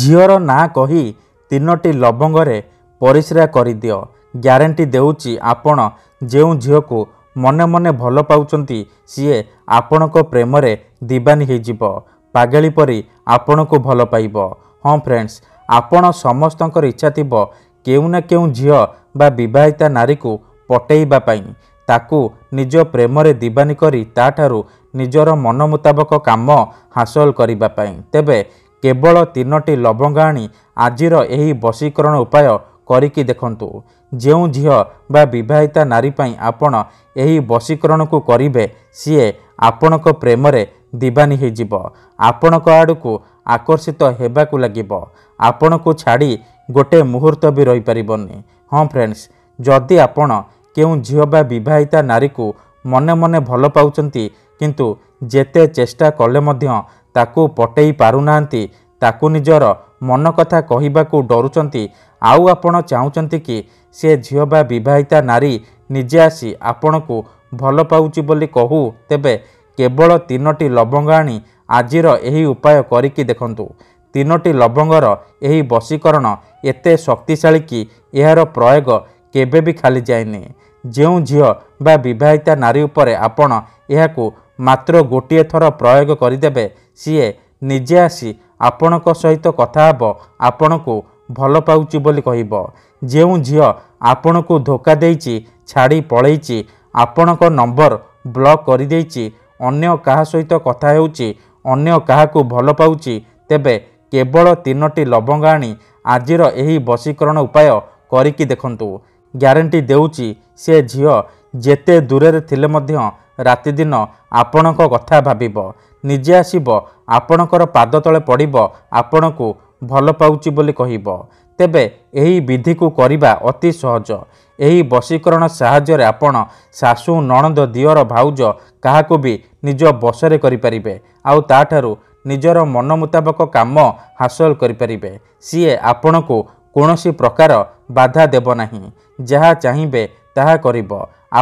ଝିଅର ନାଁ କହି ତିନୋଟି ଲବଙ୍ଗରେ ପରିସ୍ରା କରିଦିଅ ଗ୍ୟାରେଣ୍ଟି ଦେଉଛି ଆପଣ ଯେଉଁ ଝିଅକୁ ମନେ ମନେ ଭଲ ପାଉଛନ୍ତି ସିଏ ଆପଣଙ୍କ ପ୍ରେମରେ ଦିବାନୀ ହୋଇଯିବ ପାଗେଳି ପରି ଆପଣଙ୍କୁ ଭଲ ପାଇବ ହଁ ଫ୍ରେଣ୍ଡସ୍ ଆପଣ ସମସ୍ତଙ୍କର ଇଚ୍ଛା ଥିବ କେଉଁ ନା କେଉଁ ଝିଅ ବା ବିବାହିତା ନାରୀକୁ ପଟେଇବା ପାଇଁ ତାକୁ ନିଜ ପ୍ରେମରେ ଦିବାନୀ କରି ତା'ଠାରୁ ନିଜର ମନ ମୁତାବକ କାମ ହାସଲ କରିବା ପାଇଁ ତେବେ କେବଳ ତିନୋଟି ଲବଙ୍ଗ ଆଣି ଆଜିର ଏହି ବଶୀକରଣ ଉପାୟ କରିକି ଦେଖନ୍ତୁ ଯେଉଁ ଝିଅ ବା ବିବାହିତା ନାରୀ ପାଇଁ ଆପଣ ଏହି ବଶୀକରଣକୁ କରିବେ ସିଏ ଆପଣଙ୍କ ପ୍ରେମରେ ଦିବାନୀ ହୋଇଯିବ ଆପଣଙ୍କ ଆଡ଼କୁ ଆକର୍ଷିତ ହେବାକୁ ଲାଗିବ ଆପଣଙ୍କୁ ଛାଡ଼ି ଗୋଟେ ମୁହୂର୍ତ୍ତ ବି ରହିପାରିବନି ହଁ ଫ୍ରେଣ୍ଡସ୍ ଯଦି ଆପଣ କେଉଁ ଝିଅ ବା ବିବାହିତା ନାରୀକୁ ମନେ ମନେ ଭଲ ପାଉଛନ୍ତି କିନ୍ତୁ ଯେତେ ଚେଷ୍ଟା କଲେ ମଧ୍ୟ ତାକୁ ପଟେଇ ପାରୁନାହାନ୍ତି ତାକୁ ନିଜର ମନ କଥା କହିବାକୁ ଡରୁଛନ୍ତି ଆଉ ଆପଣ ଚାହୁଁଛନ୍ତି କି ସେ ଝିଅ ବା ବିବାହିତା ନାରୀ ନିଜେ ଆସି ଆପଣଙ୍କୁ ଭଲ ପାଉଛି ବୋଲି କହୁ ତେବେ କେବଳ ତିନୋଟି ଲବଙ୍ଗ ଆଣି ଆଜିର ଏହି ଉପାୟ କରିକି ଦେଖନ୍ତୁ ତିନୋଟି ଲବଙ୍ଗର ଏହି ବଶୀକରଣ ଏତେ ଶକ୍ତିଶାଳୀ କି ଏହାର ପ୍ରୟୋଗ କେବେ ବି ଖାଲି ଯାଏନି ଯେଉଁ ଝିଅ ବା ବିବାହିତା ନାରୀ ଉପରେ ଆପଣ ଏହାକୁ ମାତ୍ର ଗୋଟିଏ ଥର ପ୍ରୟୋଗ କରିଦେବେ ସିଏ ନିଜେ ଆସି ଆପଣଙ୍କ ସହିତ କଥା ହେବ ଆପଣଙ୍କୁ ଭଲ ପାଉଛି ବୋଲି କହିବ ଯେଉଁ ଝିଅ ଆପଣଙ୍କୁ ଧୋକା ଦେଇଛି ଛାଡ଼ି ପଳେଇଛି ଆପଣଙ୍କ ନମ୍ବର ବ୍ଲକ୍ କରିଦେଇଛି ଅନ୍ୟ କାହା ସହିତ କଥା ହେଉଛି ଅନ୍ୟ କାହାକୁ ଭଲ ପାଉଛି ତେବେ କେବଳ ତିନୋଟି ଲବଙ୍ଗ ଆଣି ଆଜିର ଏହି ବଶୀକରଣ ଉପାୟ କରିକି ଦେଖନ୍ତୁ ଗ୍ୟାରେଣ୍ଟି ଦେଉଛି ସେ ଝିଅ ଯେତେ ଦୂରରେ ଥିଲେ ମଧ୍ୟ ରାତିଦିନ ଆପଣଙ୍କ କଥା ଭାବିବ ନିଜେ ଆସିବ ଆପଣଙ୍କର ପାଦ ତଳେ ପଡ଼ିବ ଆପଣଙ୍କୁ ଭଲ ପାଉଛି ବୋଲି କହିବ ତେବେ ଏହି ବିଧିକୁ କରିବା ଅତି ସହଜ ଏହି ବଶୀକରଣ ସାହାଯ୍ୟରେ ଆପଣ ଶାଶୁ ନଣନ୍ଦ ଦିଅର ଭାଉଜ କାହାକୁ ବି ନିଜ ବଶରେ କରିପାରିବେ ଆଉ ତାଠାରୁ ନିଜର ମନ ମୁତାବକ କାମ ହାସଲ କରିପାରିବେ ସିଏ ଆପଣଙ୍କୁ କୌଣସି ପ୍ରକାର ବାଧା ଦେବ ନାହିଁ ଯାହା ଚାହିଁବେ ତାହା କରିବ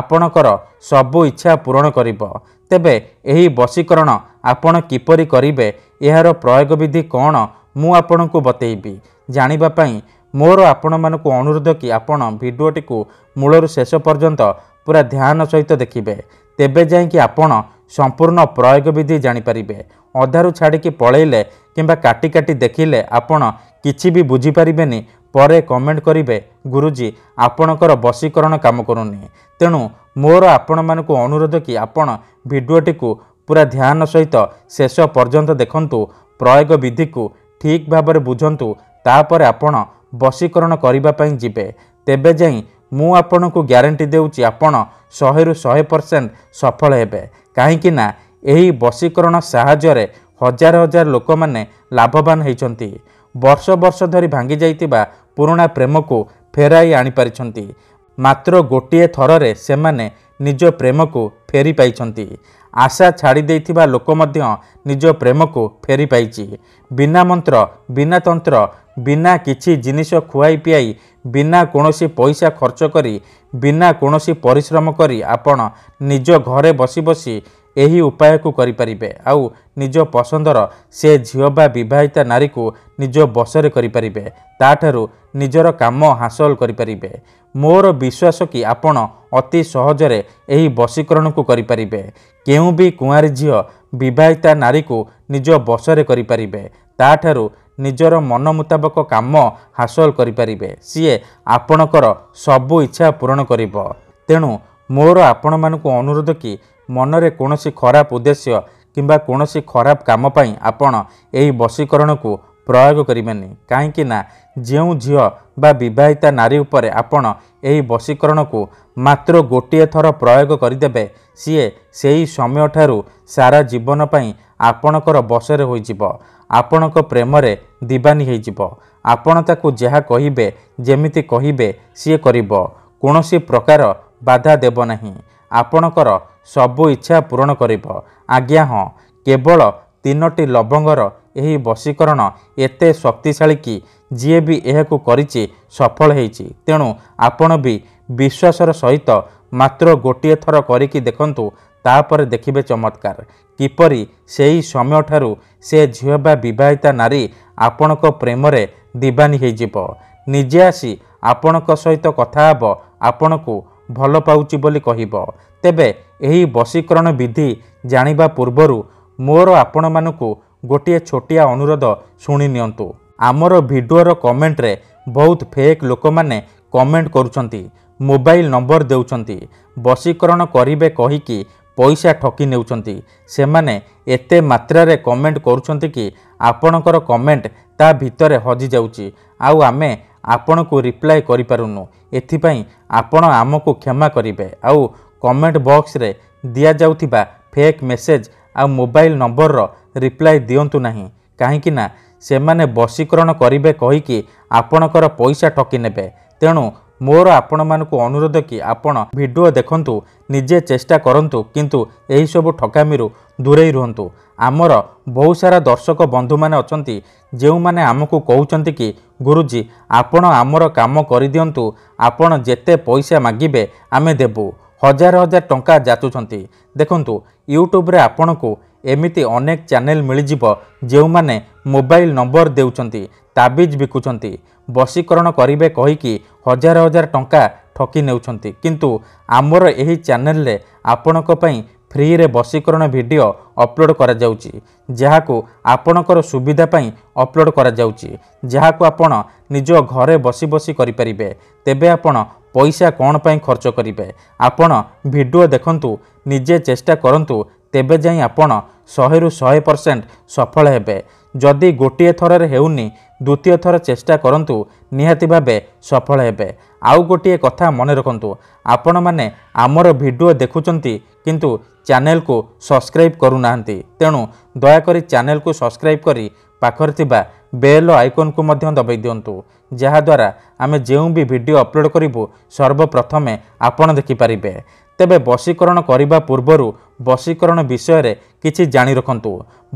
ଆପଣଙ୍କର ସବୁ ଇଚ୍ଛା ପୂରଣ କରିବ ତେବେ ଏହି ବଶୀକରଣ ଆପଣ କିପରି କରିବେ ଏହାର ପ୍ରୟୋଗବିଧି କ'ଣ ମୁଁ ଆପଣଙ୍କୁ ବତେଇବି ଜାଣିବା ପାଇଁ ମୋର ଆପଣମାନଙ୍କୁ ଅନୁରୋଧ କି ଆପଣ ଭିଡ଼ିଓଟିକୁ ମୂଳରୁ ଶେଷ ପର୍ଯ୍ୟନ୍ତ ପୁରା ଧ୍ୟାନ ସହିତ ଦେଖିବେ ତେବେ ଯାଇକି ଆପଣ ସମ୍ପୂର୍ଣ୍ଣ ପ୍ରୟୋଗବିଧି ଜାଣିପାରିବେ ଅଧାରୁ ଛାଡ଼ିକି ପଳେଇଲେ କିମ୍ବା କାଟି କାଟି ଦେଖିଲେ ଆପଣ କିଛି ବି ବୁଝିପାରିବେନି ପରେ କମେଣ୍ଟ କରିବେ ଗୁରୁଜୀ ଆପଣଙ୍କର ବଶୀକରଣ କାମ କରୁନି ତେଣୁ ମୋର ଆପଣମାନଙ୍କୁ ଅନୁରୋଧ କି ଆପଣ ଭିଡ଼ିଓଟିକୁ ପୁରା ଧ୍ୟାନ ସହିତ ଶେଷ ପର୍ଯ୍ୟନ୍ତ ଦେଖନ୍ତୁ ପ୍ରୟୋଗ ବିଧିକୁ ଠିକ୍ ଭାବରେ ବୁଝନ୍ତୁ ତାପରେ ଆପଣ ବଶୀକରଣ କରିବା ପାଇଁ ଯିବେ ତେବେ ଯାଇ ମୁଁ ଆପଣଙ୍କୁ ଗ୍ୟାରେଣ୍ଟି ଦେଉଛି ଆପଣ ଶହେରୁ ଶହେ ପରସେଣ୍ଟ ସଫଳ ହେବେ କାହିଁକି ନା ଏହି ବଶୀକରଣ ସାହାଯ୍ୟରେ ହଜାର ହଜାର ଲୋକମାନେ ଲାଭବାନ ହୋଇଛନ୍ତି ବର୍ଷ ବର୍ଷ ଧରି ଭାଙ୍ଗିଯାଇଥିବା ପୁରୁଣା ପ୍ରେମକୁ ଫେରାଇ ଆଣିପାରିଛନ୍ତି ମାତ୍ର ଗୋଟିଏ ଥରରେ ସେମାନେ ନିଜ ପ୍ରେମକୁ ଫେରି ପାଇଛନ୍ତି ଆଶା ଛାଡ଼ିଦେଇଥିବା ଲୋକ ମଧ୍ୟ ନିଜ ପ୍ରେମକୁ ଫେରି ପାଇଛି ବିନା ମନ୍ତ୍ର ବିନା ତନ୍ତ୍ର ବିନା କିଛି ଜିନିଷ ଖୁଆଇ ପିଆଇ ବିନା କୌଣସି ପଇସା ଖର୍ଚ୍ଚ କରି ବିନା କୌଣସି ପରିଶ୍ରମ କରି ଆପଣ ନିଜ ଘରେ ବସି ବସି ଏହି ଉପାୟକୁ କରିପାରିବେ ଆଉ ନିଜ ପସନ୍ଦର ସେ ଝିଅ ବା ବିବାହିତା ନାରୀକୁ ନିଜ ବସରେ କରିପାରିବେ ତାଠାରୁ ନିଜର କାମ ହାସଲ କରିପାରିବେ ମୋର ବିଶ୍ୱାସ କି ଆପଣ ଅତି ସହଜରେ ଏହି ବସିକରଣକୁ କରିପାରିବେ କେଉଁ ବି କୁଆଁରୀ ଝିଅ ବିବାହିତା ନାରୀକୁ ନିଜ ବସରେ କରିପାରିବେ ତାଠାରୁ ନିଜର ମନ ମୁତାବକ କାମ ହାସଲ କରିପାରିବେ ସିଏ ଆପଣଙ୍କର ସବୁ ଇଚ୍ଛା ପୂରଣ କରିବ ତେଣୁ ମୋର ଆପଣମାନଙ୍କୁ ଅନୁରୋଧ କି ମନରେ କୌଣସି ଖରାପ ଉଦ୍ଦେଶ୍ୟ କିମ୍ବା କୌଣସି ଖରାପ କାମ ପାଇଁ ଆପଣ ଏହି ବଶୀକରଣକୁ ପ୍ରୟୋଗ କରିବେନି କାହିଁକି ନା ଯେଉଁ ଝିଅ ବା ବିବାହିତା ନାରୀ ଉପରେ ଆପଣ ଏହି ବଶୀକରଣକୁ ମାତ୍ର ଗୋଟିଏ ଥର ପ୍ରୟୋଗ କରିଦେବେ ସିଏ ସେହି ସମୟଠାରୁ ସାରା ଜୀବନ ପାଇଁ ଆପଣଙ୍କର ବଶରେ ହୋଇଯିବ ଆପଣଙ୍କ ପ୍ରେମରେ ଦିବାନୀ ହୋଇଯିବ ଆପଣ ତାକୁ ଯାହା କହିବେ ଯେମିତି କହିବେ ସିଏ କରିବ କୌଣସି ପ୍ରକାର ବାଧା ଦେବ ନାହିଁ ଆପଣଙ୍କର ସବୁ ଇଚ୍ଛା ପୂରଣ କରିବ ଆଜ୍ଞା ହଁ କେବଳ ତିନୋଟି ଲବଙ୍ଗର ଏହି ବଶୀକରଣ ଏତେ ଶକ୍ତିଶାଳୀ କି ଯିଏ ବି ଏହାକୁ କରିଛି ସଫଳ ହୋଇଛି ତେଣୁ ଆପଣ ବି ବିଶ୍ୱାସର ସହିତ ମାତ୍ର ଗୋଟିଏ ଥର କରିକି ଦେଖନ୍ତୁ ତାପରେ ଦେଖିବେ ଚମତ୍କାର କିପରି ସେହି ସମୟଠାରୁ ସେ ଝିଅ ବା ବିବାହିତା ନାରୀ ଆପଣଙ୍କ ପ୍ରେମରେ ଦିବାନୀ ହୋଇଯିବ ନିଜେ ଆସି ଆପଣଙ୍କ ସହିତ କଥା ହେବ ଆପଣଙ୍କୁ ଭଲ ପାଉଛି ବୋଲି କହିବ ତେବେ ଏହି ବଶୀକରଣ ବିଧି ଜାଣିବା ପୂର୍ବରୁ ମୋର ଆପଣମାନଙ୍କୁ ଗୋଟିଏ ଛୋଟିଆ ଅନୁରୋଧ ଶୁଣି ନିଅନ୍ତୁ ଆମର ଭିଡ଼ିଓର କମେଣ୍ଟରେ ବହୁତ ଫେକ୍ ଲୋକମାନେ କମେଣ୍ଟ କରୁଛନ୍ତି ମୋବାଇଲ ନମ୍ବର ଦେଉଛନ୍ତି ବସିକରଣ କରିବେ କହିକି ପଇସା ଠକି ନେଉଛନ୍ତି ସେମାନେ ଏତେ ମାତ୍ରାରେ କମେଣ୍ଟ କରୁଛନ୍ତି କି ଆପଣଙ୍କର କମେଣ୍ଟ ତା ଭିତରେ ହଜିଯାଉଛି ଆଉ ଆମେ ଆପଣଙ୍କୁ ରିପ୍ଲାଏ କରିପାରୁନୁ ଏଥିପାଇଁ ଆପଣ ଆମକୁ କ୍ଷମା କରିବେ ଆଉ କମେଣ୍ଟ ବକ୍ସରେ ଦିଆଯାଉଥିବା ଫେକ୍ ମେସେଜ ଆଉ ମୋବାଇଲ ନମ୍ବରର ରିପ୍ଲାଏ ଦିଅନ୍ତୁ ନାହିଁ କାହିଁକିନା ସେମାନେ ବଶୀକରଣ କରିବେ କହିକି ଆପଣଙ୍କର ପଇସା ଟକି ନେବେ ତେଣୁ ମୋର ଆପଣମାନଙ୍କୁ ଅନୁରୋଧ କି ଆପଣ ଭିଡ଼ିଓ ଦେଖନ୍ତୁ ନିଜେ ଚେଷ୍ଟା କରନ୍ତୁ କିନ୍ତୁ ଏହିସବୁ ଠକାମିରୁ ଦୂରେଇ ରୁହନ୍ତୁ ଆମର ବହୁ ସାରା ଦର୍ଶକ ବନ୍ଧୁମାନେ ଅଛନ୍ତି ଯେଉଁମାନେ ଆମକୁ କହୁଛନ୍ତି କି ଗୁରୁଜୀ ଆପଣ ଆମର କାମ କରିଦିଅନ୍ତୁ ଆପଣ ଯେତେ ପଇସା ମାଗିବେ ଆମେ ଦେବୁ ହଜାର ହଜାର ଟଙ୍କା ଯାଚୁଛନ୍ତି ଦେଖନ୍ତୁ ୟୁଟ୍ୟୁବରେ ଆପଣଙ୍କୁ ଏମିତି ଅନେକ ଚ୍ୟାନେଲ ମିଳିଯିବ ଯେଉଁମାନେ ମୋବାଇଲ ନମ୍ବର ଦେଉଛନ୍ତି ତାବିଜ ବିକୁଛନ୍ତି ବଶୀକରଣ କରିବେ କହିକି ହଜାର ହଜାର ଟଙ୍କା ଠକି ନେଉଛନ୍ତି କିନ୍ତୁ ଆମର ଏହି ଚ୍ୟାନେଲରେ ଆପଣଙ୍କ ପାଇଁ ଫ୍ରିରେ ବଶୀକରଣ ଭିଡ଼ିଓ ଅପଲୋଡ଼ କରାଯାଉଛି ଯାହାକୁ ଆପଣଙ୍କର ସୁବିଧା ପାଇଁ ଅପଲୋଡ଼ କରାଯାଉଛି ଯାହାକୁ ଆପଣ ନିଜ ଘରେ ବସି ବସି କରିପାରିବେ ତେବେ ଆପଣ ପଇସା କ'ଣ ପାଇଁ ଖର୍ଚ୍ଚ କରିବେ ଆପଣ ଭିଡ଼ିଓ ଦେଖନ୍ତୁ ନିଜେ ଚେଷ୍ଟା କରନ୍ତୁ ତେବେ ଯାଇ ଆପଣ ଶହେରୁ ଶହେ ପରସେଣ୍ଟ ସଫଳ ହେବେ ଯଦି ଗୋଟିଏ ଥରରେ ହେଉନି ଦ୍ୱିତୀୟ ଥର ଚେଷ୍ଟା କରନ୍ତୁ ନିହାତି ଭାବେ ସଫଳ ହେବେ ଆଉ ଗୋଟିଏ କଥା ମନେ ରଖନ୍ତୁ ଆପଣମାନେ ଆମର ଭିଡ଼ିଓ ଦେଖୁଛନ୍ତି କିନ୍ତୁ ଚ୍ୟାନେଲକୁ ସବସ୍କ୍ରାଇବ୍ କରୁନାହାନ୍ତି ତେଣୁ ଦୟାକରି ଚ୍ୟାନେଲକୁ ସବସ୍କ୍ରାଇବ୍ କରି ପାଖରେ ଥିବା ବେଲ୍ ଆଇକନ୍କୁ ମଧ୍ୟ ଦବାଇ ଦିଅନ୍ତୁ ଯାହାଦ୍ୱାରା ଆମେ ଯେଉଁ ବି ଭିଡ଼ିଓ ଅପଲୋଡ଼ କରିବୁ ସର୍ବପ୍ରଥମେ ଆପଣ ଦେଖିପାରିବେ ତେବେ ବଶୀକରଣ କରିବା ପୂର୍ବରୁ ବଶୀକରଣ ବିଷୟରେ କିଛି ଜାଣି ରଖନ୍ତୁ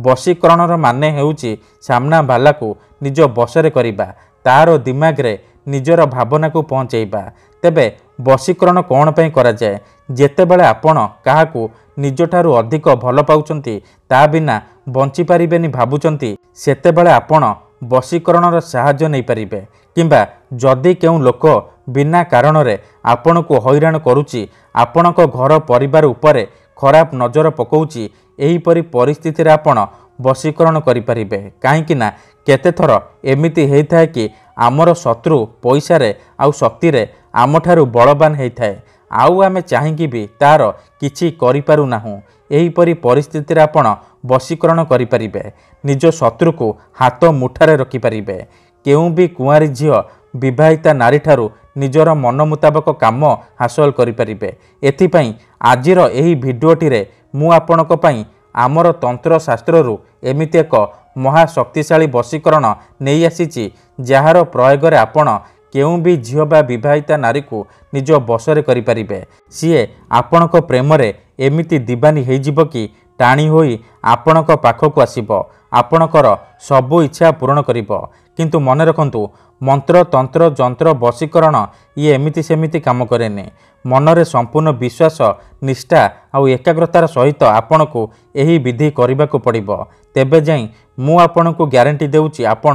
ବଶୀକରଣର ମାନେ ହେଉଛି ସାମ୍ନା ବାଲାକୁ ନିଜ ବଶରେ କରିବା ତାହାର ଦିମାଗରେ ନିଜର ଭାବନାକୁ ପହଞ୍ଚାଇବା ତେବେ ବଶୀକରଣ କ'ଣ ପାଇଁ କରାଯାଏ ଯେତେବେଳେ ଆପଣ କାହାକୁ ନିଜଠାରୁ ଅଧିକ ଭଲ ପାଉଛନ୍ତି ତା ବିନା ବଞ୍ଚିପାରିବେନି ଭାବୁଛନ୍ତି ସେତେବେଳେ ଆପଣ ବଶୀକରଣର ସାହାଯ୍ୟ ନେଇପାରିବେ କିମ୍ବା ଯଦି କେଉଁ ଲୋକ ବିନା କାରଣରେ ଆପଣଙ୍କୁ ହଇରାଣ କରୁଛି ଆପଣଙ୍କ ଘର ପରିବାର ଉପରେ ଖରାପ ନଜର ପକାଉଛି ଏହିପରି ପରିସ୍ଥିତିରେ ଆପଣ ବଶୀକରଣ କରିପାରିବେ କାହିଁକିନା କେତେଥର ଏମିତି ହେଇଥାଏ କି ଆମର ଶତ୍ରୁ ପଇସାରେ ଆଉ ଶକ୍ତିରେ ଆମଠାରୁ ବଳବାନ ହେଇଥାଏ ଆଉ ଆମେ ଚାହିଁକି ବି ତା'ର କିଛି କରିପାରୁନାହୁଁ ଏହିପରି ପରିସ୍ଥିତିରେ ଆପଣ ବଶୀକରଣ କରିପାରିବେ ନିଜ ଶତ୍ରୁକୁ ହାତ ମୁଠାରେ ରଖିପାରିବେ କେଉଁ ବି କୁଆଁରୀ ଝିଅ ବିବାହିତା ନାରୀଠାରୁ ନିଜର ମନ ମୁତାବକ କାମ ହାସଲ କରିପାରିବେ ଏଥିପାଇଁ ଆଜିର ଏହି ଭିଡ଼ିଓଟିରେ ମୁଁ ଆପଣଙ୍କ ପାଇଁ ଆମର ତନ୍ତ୍ରଶାସ୍ତ୍ରରୁ ଏମିତି ଏକ ମହାଶକ୍ତିଶାଳୀ ବଶୀକରଣ ନେଇ ଆସିଛି ଯାହାର ପ୍ରୟୋଗରେ ଆପଣ କେଉଁ ବି ଝିଅ ବା ବିବାହିତା ନାରୀକୁ ନିଜ ବଶରେ କରିପାରିବେ ସିଏ ଆପଣଙ୍କ ପ୍ରେମରେ ଏମିତି ଦିବାନୀ ହୋଇଯିବ କି ଟାଣି ହୋଇ ଆପଣଙ୍କ ପାଖକୁ ଆସିବ ଆପଣଙ୍କର ସବୁ ଇଚ୍ଛା ପୂରଣ କରିବ କିନ୍ତୁ ମନେ ରଖନ୍ତୁ ମନ୍ତ୍ର ତନ୍ତ୍ର ଯନ୍ତ୍ର ବଶୀକରଣ ଇଏ ଏମିତି ସେମିତି କାମ କରେନି ମନରେ ସମ୍ପୂର୍ଣ୍ଣ ବିଶ୍ୱାସ ନିଷ୍ଠା ଆଉ ଏକାଗ୍ରତାର ସହିତ ଆପଣଙ୍କୁ ଏହି ବିଧି କରିବାକୁ ପଡ଼ିବ ତେବେ ଯାଇ ମୁଁ ଆପଣଙ୍କୁ ଗ୍ୟାରେଣ୍ଟି ଦେଉଛି ଆପଣ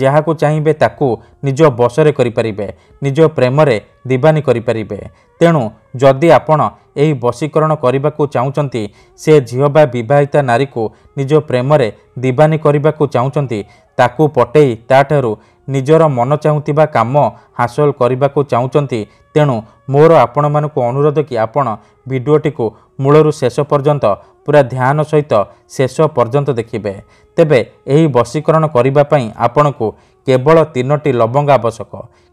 ଯାହାକୁ ଚାହିଁବେ ତାକୁ ନିଜ ବଶରେ କରିପାରିବେ ନିଜ ପ୍ରେମରେ ଦିବାନୀ କରିପାରିବେ ତେଣୁ ଯଦି ଆପଣ ଏହି ବଶୀକରଣ କରିବାକୁ ଚାହୁଁଛନ୍ତି ସେ ଝିଅ ବା ବିବାହିତା ନାରୀକୁ ନିଜ ପ୍ରେମରେ ଦିବାନୀ କରିବାକୁ ଚାହୁଁଛନ୍ତି ତାକୁ ପଟେଇ ତାଠାରୁ ନିଜର ମନ ଚାହୁଁଥିବା କାମ ହାସଲ କରିବାକୁ ଚାହୁଁଛନ୍ତି ତେଣୁ ମୋର ଆପଣମାନଙ୍କୁ ଅନୁରୋଧ କି ଆପଣ ଭିଡ଼ିଓଟିକୁ ମୂଳରୁ ଶେଷ ପର୍ଯ୍ୟନ୍ତ ପୁରା ଧ୍ୟାନ ସହିତ ଶେଷ ପର୍ଯ୍ୟନ୍ତ ଦେଖିବେ ତେବେ ଏହି ବଶୀକରଣ କରିବା ପାଇଁ ଆପଣଙ୍କୁ କେବଳ ତିନୋଟି ଲବଙ୍ଗ ଆବଶ୍ୟକ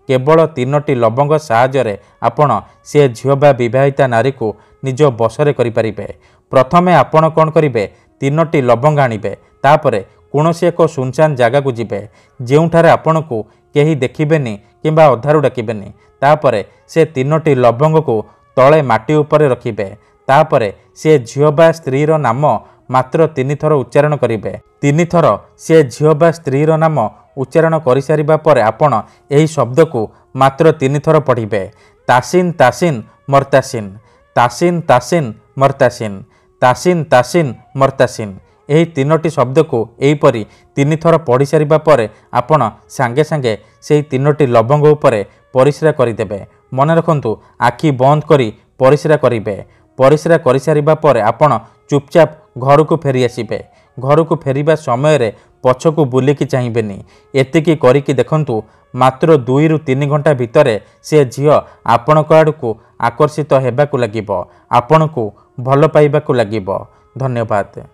କେବଳ ତିନୋଟି ଲବଙ୍ଗ ସାହାଯ୍ୟରେ ଆପଣ ସେ ଝିଅ ବା ବିବାହିତା ନାରୀକୁ ନିଜ ବଶରେ କରିପାରିବେ ପ୍ରଥମେ ଆପଣ କ'ଣ କରିବେ ତିନୋଟି ଲବଙ୍ଗ ଆଣିବେ ତାପରେ କୌଣସି ଏକ ସୁନସାନ ଜାଗାକୁ ଯିବେ ଯେଉଁଠାରେ ଆପଣଙ୍କୁ କେହି ଦେଖିବେନି କିମ୍ବା ଅଧାରୁ ଡାକିବେନି ତାପରେ ସେ ତିନୋଟି ଲବଙ୍ଗକୁ ତଳେ ମାଟି ଉପରେ ରଖିବେ ତାପରେ ସେ ଝିଅ ବା ସ୍ତ୍ରୀର ନାମ ମାତ୍ର ତିନିଥର ଉଚ୍ଚାରଣ କରିବେ ତିନିଥର ସେ ଝିଅ ବା ସ୍ତ୍ରୀର ନାମ ଉଚ୍ଚାରଣ କରିସାରିବା ପରେ ଆପଣ ଏହି ଶବ୍ଦକୁ ମାତ୍ର ତିନିଥର ପଢ଼ିବେ ତାସିନ୍ ତାସିନ୍ ମର୍ତାସିନ୍ ତାସିନ୍ ତାସିନ୍ ମର୍ତାସିନ୍ ତାସିନ୍ ତାସିନ୍ ମର୍ତାସିନ୍ ଏହି ତିନୋଟି ଶବ୍ଦକୁ ଏହିପରି ତିନିଥର ପଢ଼ିସାରିବା ପରେ ଆପଣ ସାଙ୍ଗେ ସାଙ୍ଗେ ସେହି ତିନୋଟି ଲବଙ୍ଗ ଉପରେ ପରିସ୍ରା କରିଦେବେ ମନେ ରଖନ୍ତୁ ଆଖି ବନ୍ଦ କରି ପରିସ୍ରା କରିବେ ପରିସ୍ରା କରିସାରିବା ପରେ ଆପଣ ଚୁପଚାପ ଘରକୁ ଫେରିଆସିବେ ଘରକୁ ଫେରିବା ସମୟରେ ପଛକୁ ବୁଲିକି ଚାହିଁବେନି ଏତିକି କରିକି ଦେଖନ୍ତୁ ମାତ୍ର ଦୁଇରୁ ତିନି ଘଣ୍ଟା ଭିତରେ ସେ ଝିଅ ଆପଣଙ୍କ ଆଡ଼କୁ ଆକର୍ଷିତ ହେବାକୁ ଲାଗିବ ଆପଣଙ୍କୁ ଭଲ ପାଇବାକୁ ଲାଗିବ ଧନ୍ୟବାଦ